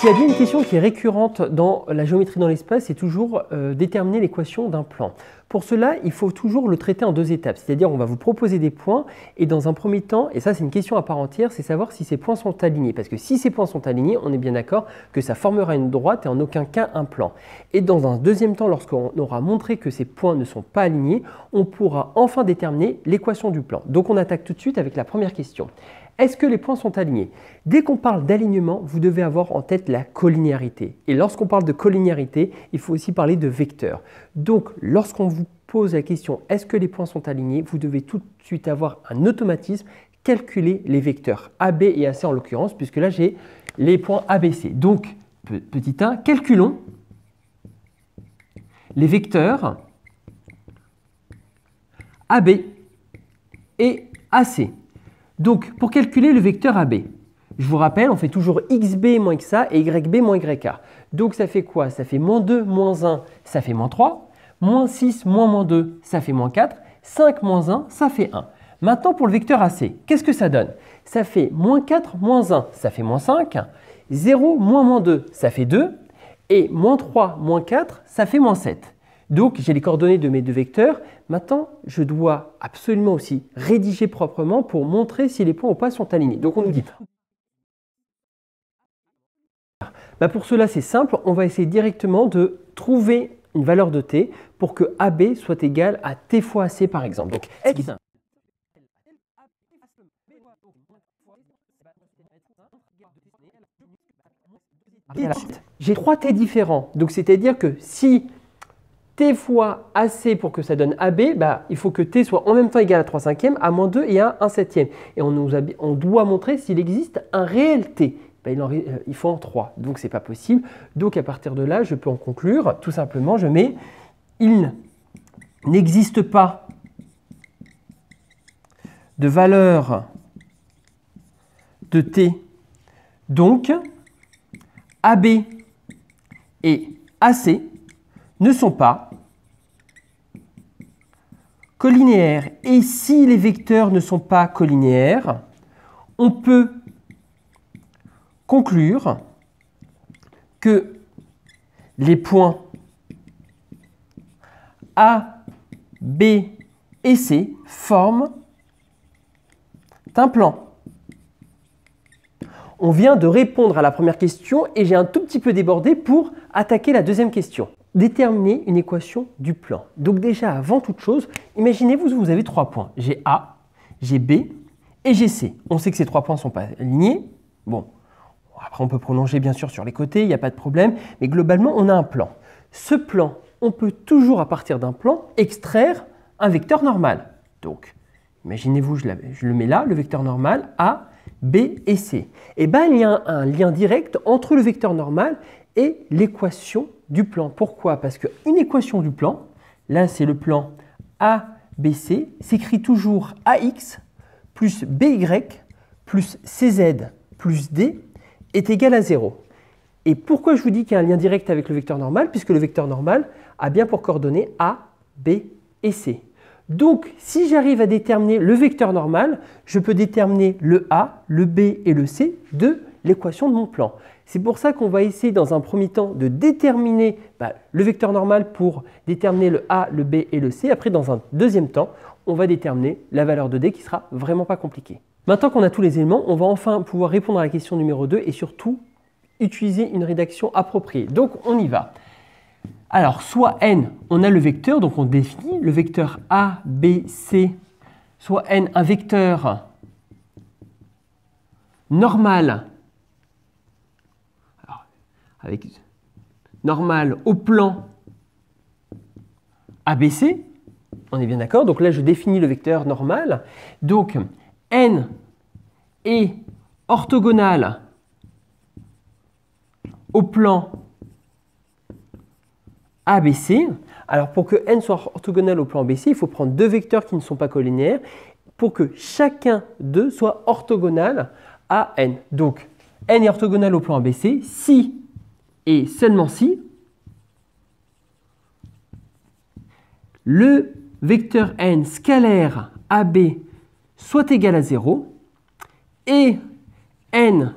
S'il y a bien une question qui est récurrente dans la géométrie dans l'espace, c'est toujours euh, déterminer l'équation d'un plan. Pour cela, il faut toujours le traiter en deux étapes, c'est-à-dire on va vous proposer des points et dans un premier temps, et ça c'est une question à part entière, c'est savoir si ces points sont alignés. Parce que si ces points sont alignés, on est bien d'accord que ça formera une droite et en aucun cas un plan. Et dans un deuxième temps, lorsqu'on aura montré que ces points ne sont pas alignés, on pourra enfin déterminer l'équation du plan. Donc on attaque tout de suite avec la première question. Est-ce que les points sont alignés Dès qu'on parle d'alignement, vous devez avoir en tête la collinéarité. Et lorsqu'on parle de collinéarité, il faut aussi parler de vecteurs. Donc, lorsqu'on vous pose la question est-ce que les points sont alignés, vous devez tout de suite avoir un automatisme, calculer les vecteurs AB et AC en l'occurrence, puisque là j'ai les points ABC. Donc, petit 1, calculons les vecteurs AB et AC. Donc, pour calculer le vecteur AB, je vous rappelle, on fait toujours xb moins xa et yb moins ya. Donc ça fait quoi Ça fait moins 2 moins 1, ça fait moins 3. Moins 6 moins moins 2, ça fait moins 4. 5 moins 1, ça fait 1. Maintenant pour le vecteur AC, qu'est-ce que ça donne Ça fait moins 4 moins 1, ça fait moins 5. 0 moins moins 2, ça fait 2. Et moins 3 moins 4, ça fait moins 7. Donc j'ai les coordonnées de mes deux vecteurs. Maintenant, je dois absolument aussi rédiger proprement pour montrer si les points ou pas sont alignés. Donc on nous dit. Bah, pour cela, c'est simple. On va essayer directement de trouver une valeur de t pour que AB soit égal à t fois AC par exemple. Donc x J'ai trois t différents, donc c'est-à-dire que si t fois AC pour que ça donne AB, bah, il faut que t soit en même temps égal à 3 cinquièmes, à moins 2 et à 1 septième. Et on, nous on doit montrer s'il existe un réel t. Bah, il, euh, il, faut en 3, donc ce n'est pas possible. Donc à partir de là, je peux en conclure, tout simplement, je mets il n'existe pas de valeur de t. Donc, AB et AC ne sont pas et si les vecteurs ne sont pas collinéaires, on peut conclure que les points A, B et C forment un plan. On vient de répondre à la première question et j'ai un tout petit peu débordé pour attaquer la deuxième question déterminer une équation du plan. Donc déjà, avant toute chose, imaginez-vous vous avez trois points. J'ai A, j'ai B et j'ai C. On sait que ces trois points ne sont pas alignés. Bon, après on peut prolonger bien sûr sur les côtés, il n'y a pas de problème. Mais globalement, on a un plan. Ce plan, on peut toujours à partir d'un plan extraire un vecteur normal. Donc, imaginez-vous, je, le mets là, le vecteur normal A, B et C. Et eh bien, il y a un lien direct entre le vecteur normal et l'équation du plan. Pourquoi Parce qu'une équation du plan, là c'est le plan ABC, s'écrit toujours AX plus BY plus CZ plus D est égal à 0. Et pourquoi je vous dis qu'il y a un lien direct avec le vecteur normal Puisque le vecteur normal a bien pour coordonnées A, B et C. Donc, si j'arrive à déterminer le vecteur normal, je peux déterminer le A, le B et le C de l'équation de mon plan. C'est pour ça qu'on va essayer dans un premier temps de déterminer bah, le vecteur normal pour déterminer le A, le B et le C. Après, dans un deuxième temps, on va déterminer la valeur de D qui sera vraiment pas compliquée. Maintenant qu'on a tous les éléments, on va enfin pouvoir répondre à la question numéro 2 et surtout utiliser une rédaction appropriée. Donc on y va. Alors, soit n, on a le vecteur, donc on définit le vecteur A, B, C, soit n, un vecteur normal avec normal au plan ABC. On est bien d'accord Donc là, je définis le vecteur normal. Donc, n est orthogonal au plan ABC. Alors pour que n soit orthogonal au plan ABC, il faut prendre deux vecteurs qui ne sont pas collinéaires pour que chacun d'eux soit orthogonal à n. Donc n est orthogonal au plan ABC si et seulement si le vecteur n scalaire AB soit égal à 0 et n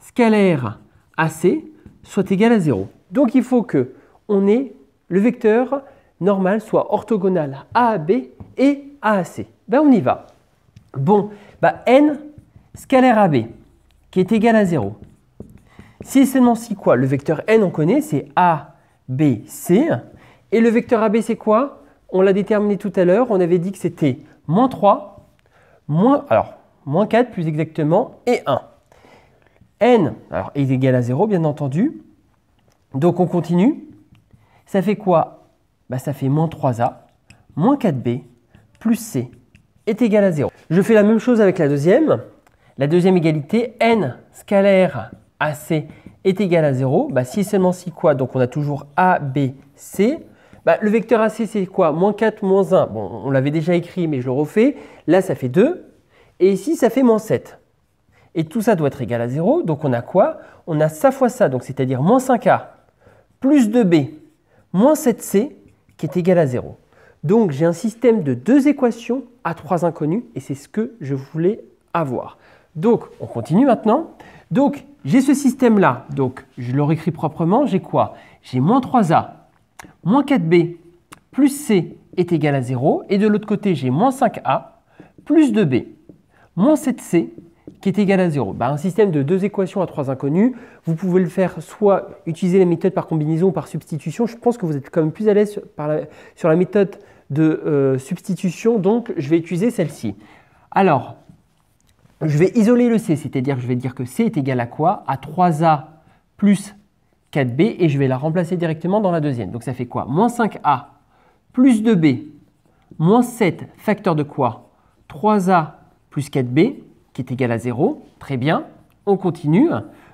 scalaire AC soit égal à 0. Donc il faut que on ait le vecteur normal soit orthogonal à AB et à AC. Ben on y va. Bon, bah, n scalaire AB qui est égal à 0 si si quoi Le vecteur n, on connaît, c'est A, B, C. Et le vecteur AB, c'est quoi On l'a déterminé tout à l'heure, on avait dit que c'était moins 3, moins, alors, moins 4 plus exactement, et 1. n, alors, est égal à 0, bien entendu. Donc on continue. Ça fait quoi bah, Ça fait moins 3A, moins 4B, plus C est égal à 0. Je fais la même chose avec la deuxième. La deuxième égalité, n scalaire AC est égal à 0, bah, si seulement si quoi Donc on a toujours ABC. Bah, le vecteur AC, c'est quoi Moins 4, moins 1. Bon, on l'avait déjà écrit, mais je le refais. Là, ça fait 2. Et ici, ça fait moins 7. Et tout ça doit être égal à 0. Donc on a quoi On a ça fois ça, donc c'est-à-dire moins 5A, plus 2B, moins 7C, qui est égal à 0. Donc j'ai un système de deux équations à trois inconnues, et c'est ce que je voulais avoir. Donc on continue maintenant. Donc, j'ai ce système-là. Donc, je le écrit proprement. J'ai quoi J'ai moins 3A, moins 4B, plus C est égal à 0. Et de l'autre côté, j'ai moins 5A, plus 2B, moins 7C, qui est égal à 0. Bah, un système de deux équations à trois inconnues, vous pouvez le faire soit utiliser la méthode par combinaison ou par substitution. Je pense que vous êtes quand même plus à l'aise sur la méthode de euh, substitution, donc je vais utiliser celle-ci. Alors, je vais isoler le C, c'est-à-dire que je vais dire que C est égal à quoi À 3A plus 4B et je vais la remplacer directement dans la deuxième. Donc ça fait quoi Moins 5A plus 2B moins 7 facteur de quoi 3A plus 4B qui est égal à 0. Très bien, on continue.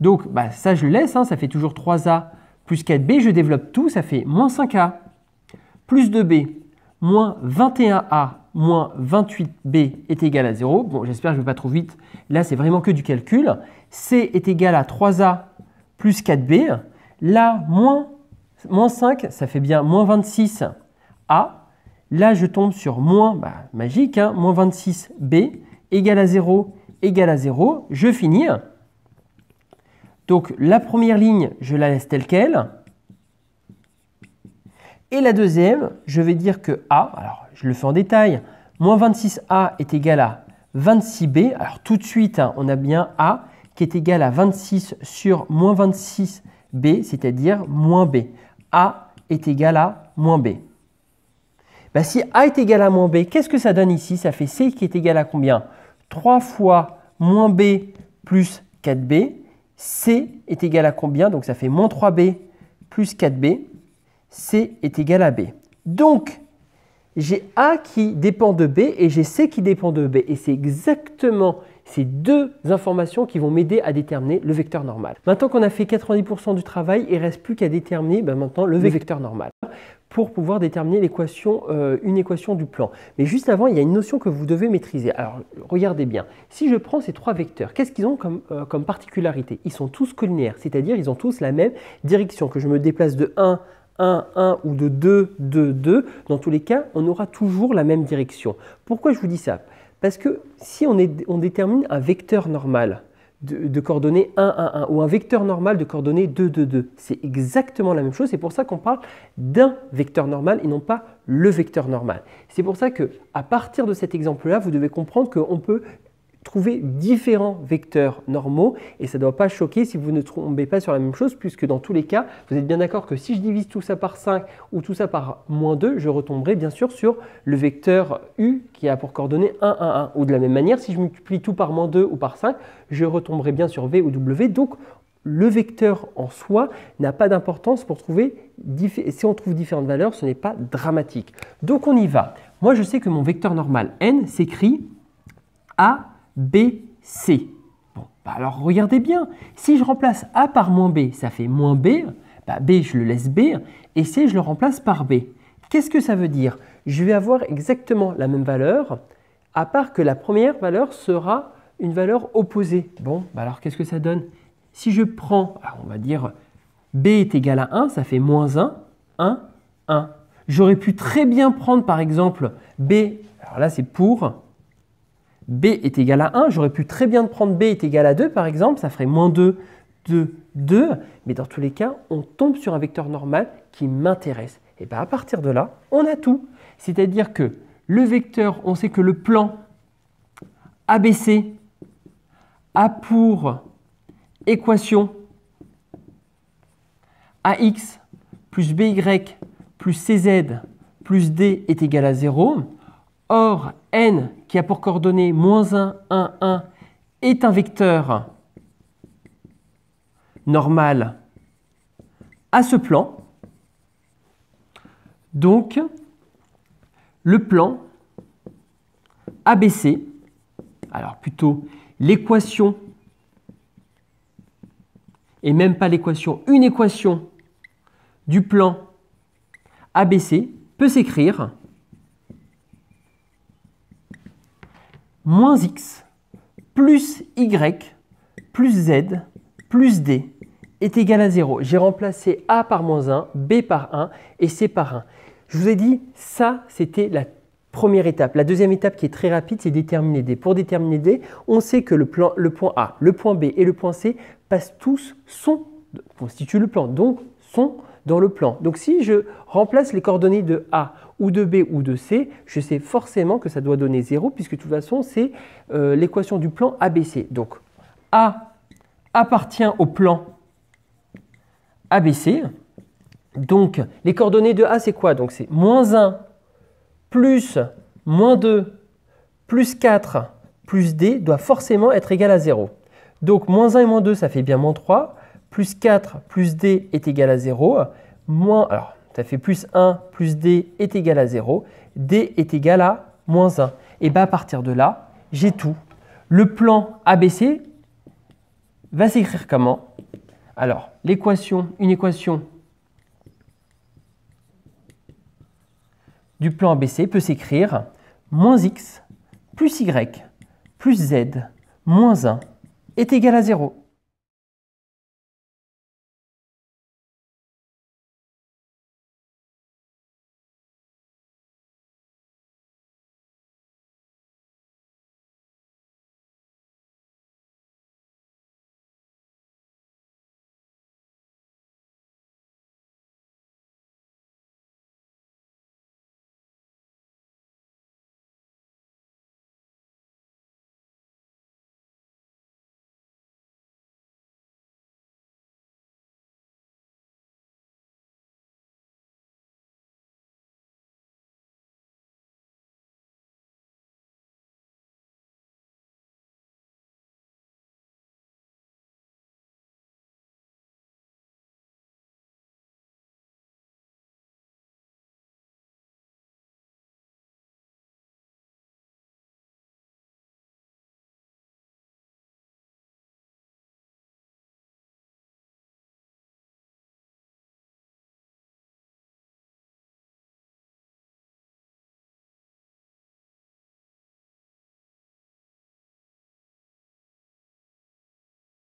Donc bah, ça je le laisse, hein. ça fait toujours 3A plus 4B, je développe tout, ça fait moins 5A plus 2B moins 21A moins 28b est égal à 0. Bon, j'espère que je ne vais pas trop vite. Là, c'est vraiment que du calcul. C est égal à 3a plus 4b. Là, moins, 5, ça fait bien moins 26a. Là, je tombe sur moins, bah, magique, hein, moins 26b égal à 0, égal à 0. Je finis. Donc, la première ligne, je la laisse telle qu'elle. Et la deuxième, je vais dire que A, alors je le fais en détail, moins 26A est égal à 26B. Alors tout de suite, hein, on a bien A qui est égal à 26 sur moins 26B, c'est-à-dire moins B. A est égal à moins B. Bah, si A est égal à moins B, qu'est-ce que ça donne ici Ça fait C qui est égal à combien 3 fois moins B plus 4B. C est égal à combien Donc ça fait moins 3B plus 4B. C est égal à B. Donc, j'ai A qui dépend de B et j'ai C qui dépend de B. Et c'est exactement ces deux informations qui vont m'aider à déterminer le vecteur normal. Maintenant qu'on a fait 90% du travail, il ne reste plus qu'à déterminer ben, maintenant le vecteur normal pour pouvoir déterminer euh, une équation du plan. Mais juste avant, il y a une notion que vous devez maîtriser. Alors, regardez bien. Si je prends ces trois vecteurs, qu'est-ce qu'ils ont comme, euh, particularité Ils sont tous collinaires, c'est-à-dire ils ont tous la même direction. Que je me déplace de 1 1, 1 ou de 2, 2, 2, dans tous les cas, on aura toujours la même direction. Pourquoi je vous dis ça Parce que si on, on, détermine un vecteur normal de, coordonnées 1, 1, 1 ou un vecteur normal de coordonnées 2, 2, 2, c'est exactement la même chose. C'est pour ça qu'on parle d'un vecteur normal et non pas le vecteur normal. C'est pour ça que à partir de cet exemple-là, vous devez comprendre qu'on peut trouver différents vecteurs normaux et ça ne doit pas choquer si vous ne tombez pas sur la même chose puisque dans tous les cas, vous êtes bien d'accord que si je divise tout ça par 5 ou tout ça par moins 2, je retomberai bien sûr sur le vecteur U qui a pour coordonnées 1, 1, 1. Ou de la même manière, si je multiplie tout par moins 2 ou par 5, je retomberai bien sur V ou W. Donc le vecteur en soi n'a pas d'importance pour trouver, si on trouve différentes valeurs, ce n'est pas dramatique. Donc on y va. Moi je sais que mon vecteur normal n s'écrit A c Bon, bah alors regardez bien, si je remplace A par moins B, ça fait moins B, bah, B je le laisse B, et C je le remplace par B. Qu'est-ce que ça veut dire Je vais avoir exactement la même valeur, à part que la première valeur sera une valeur opposée. Bon, bah alors qu'est-ce que ça donne Si je prends, on va dire B est égal à 1, ça fait moins 1, 1, 1. J'aurais pu très bien prendre par exemple B, alors là c'est pour, b est égal à 1, j'aurais pu très bien prendre b est égal à 2 par exemple, ça ferait moins 2, 2, 2, mais dans tous les cas, on tombe sur un vecteur normal qui m'intéresse. Et bien à partir de là, on a tout. C'est-à-dire que le vecteur, on sait que le plan ABC a pour équation AX plus BY plus CZ plus D est égal à 0 Or, n, qui a pour coordonnées moins 1, 1, 1, est un vecteur normal à ce plan. Donc, le plan ABC, alors plutôt l'équation, et même pas l'équation, une équation du plan ABC peut s'écrire moins x plus y plus z plus d est égal à 0. J'ai remplacé a par moins 1, b par 1 et c par 1. Je vous ai dit, ça, c'était la première étape. La deuxième étape qui est très rapide, c'est déterminer d. Pour déterminer d, on sait que le, plan, le point A, le point B et le point C passent tous, constituent le plan, donc sont dans le plan. Donc si je remplace les coordonnées de A ou de B ou de C, je sais forcément que ça doit donner 0 puisque de toute façon c'est euh, l'équation du plan ABC. Donc A appartient au plan ABC. Donc les coordonnées de A c'est quoi Donc c'est moins 1 plus moins 2 plus 4 plus D doit forcément être égal à 0. Donc moins 1 et moins 2 ça fait bien moins 3 plus 4 plus D est égal à 0, moins, alors ça fait plus 1 plus D est égal à 0, D est égal à moins 1. Et bien à partir de là, j'ai tout. Le plan ABC va s'écrire comment Alors, l'équation, une équation du plan ABC peut s'écrire moins x plus y plus z moins 1 est égal à 0.